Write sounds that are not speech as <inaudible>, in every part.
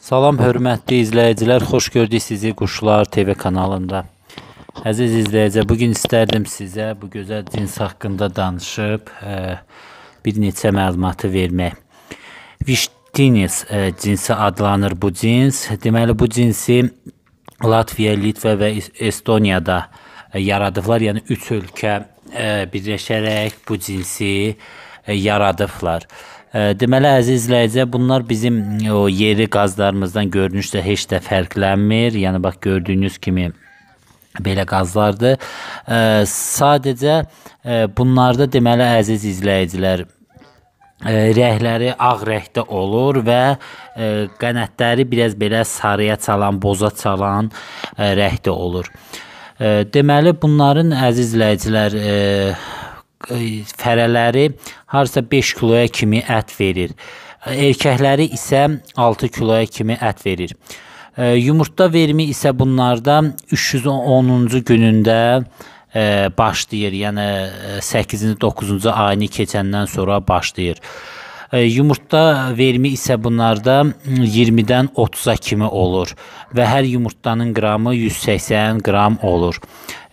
Salam hörmətli izləyicilər, xoş gördük sizi Quşlar TV kanalında. Əziz izləyicilər, bu gün istərdim sizə bu gözəl cins haqqında danışıb ə, e, bir neçə məlumatı vermək. Viştinis ə, e, cinsi adlanır bu cins. Deməli bu cinsi Latviya, Litva və Estoniyada ə, e, yaradıblar. Yəni 3 ölkə ə, birləşərək bu cinsi ə, E, yaradıblar. E, deməli əziz izləyicilər, bunlar bizim e, o yeri qazlarımızdan görünüşdə heç də fərqlənmir. Yəni bax gördüyünüz kimi belə qazlardır. Sadəcə bunlarda deməli əziz izləyicilər rəhləri ağ rəngdə olur və qanadları biraz belə sarıya çalan, boza çalan rəngdə olur. Deməli bunların əziz izləyicilər E, fərələri harsa 5 kiloya kimi ət verir. Erkəkləri isə 6 kiloya kimi ət verir. E, yumurta verimi isə bunlarda 310-cu günündə e, başlayır. Yəni 8-ci, 9-cu ayını keçəndən sonra başlayır. E, yumurta verimi isə bunlarda 20-dən 30-a kimi olur və hər yumurtanın qramı 180 qram olur.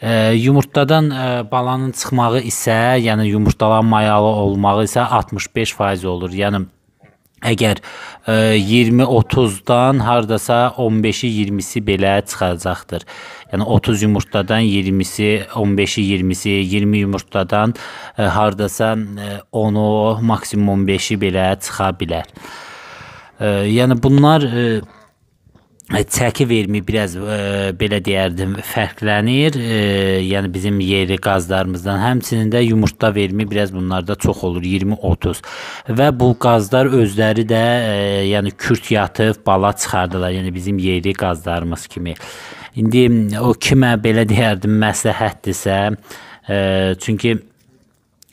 E, yumurtadan e, balanın çıxmağı isə, yəni yumurtaların mayalı olmağı isə 65% olur. Yəni Əgər e, 20-30-dan hardasa 15-i 20-si belə çıxacaqdır. Yəni 30 yumurtadan 20-si, 15-i 20-si, 20 yumurtadan e, hardasa 10-u, e, maksimum 5-i belə çıxa bilər. E, yəni bunlar e, E, çəki verimi biraz ə, e, belə deyərdim fərqlənir. Ə, e, yəni bizim yerli qazlarımızdan, həmçinin də yumurta verimi biraz bunlarda çox olur 20-30. Və bu qazlar özləri də ə, yəni kürt yatıb bala çıxardılar. Yəni bizim yerli qazlarımız kimi. İndi o kimə belə <laughs> deyərdim məsləhətdirsə, ə, çünki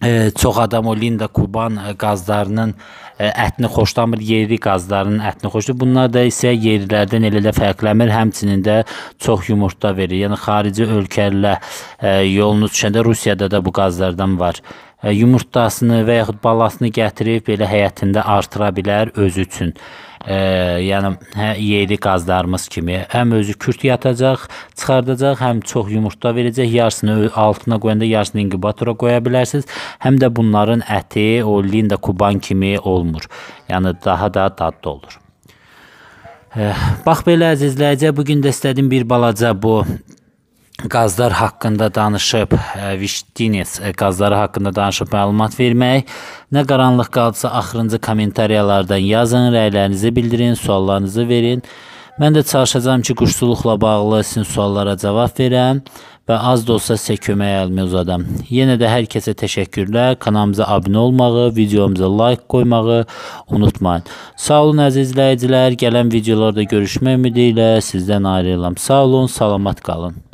Ə, çox adam o Linda Kuban qazlarının ə, ətini xoşlamır, yerli qazların ətini xoşlayır. Bunlar da isə yerlilərdən elə də fərqlənmir, həmçinin də çox yumurta verir. Yəni xarici ölkələrlə yolunu düşəndə Rusiyada da bu qazlardan var. Ə, yumurtasını və yaxud balasını gətirib belə həyətində artıra bilər özü üçün e, yəni hə, yeyli qazlarımız kimi həm özü kürt yatacaq, çıxardacaq, həm çox yumurta verəcək, yarısını altına qoyanda yarısını inkubatora qoya bilərsiniz. Həm də bunların əti o Linda Kuban kimi olmur. Yəni daha da dadlı olur. Hə, bax belə əzizləyəcə, bu gün də istədim bir balaca bu qazlar haqqında danışıb, e, Vişdinets qazları haqqında danışıb məlumat vermək. Nə qaranlıq qaldısa axırıncı kommentariyalardan yazın, rəylərinizi bildirin, suallarınızı verin. Mən də çalışacağam ki, quşçuluqla bağlı sizin suallara cavab verəm və az da olsa sizə kömək əlimi uzadam. Yenə də hər kəsə təşəkkürlər. Kanalımıza abunə olmağı, videomuza like qoymağı unutmayın. Sağ olun əziz izləyicilər. Gələn videolarda görüşmək ümidi ilə sizdən ayrılıram. Sağ olun, salamat qalın.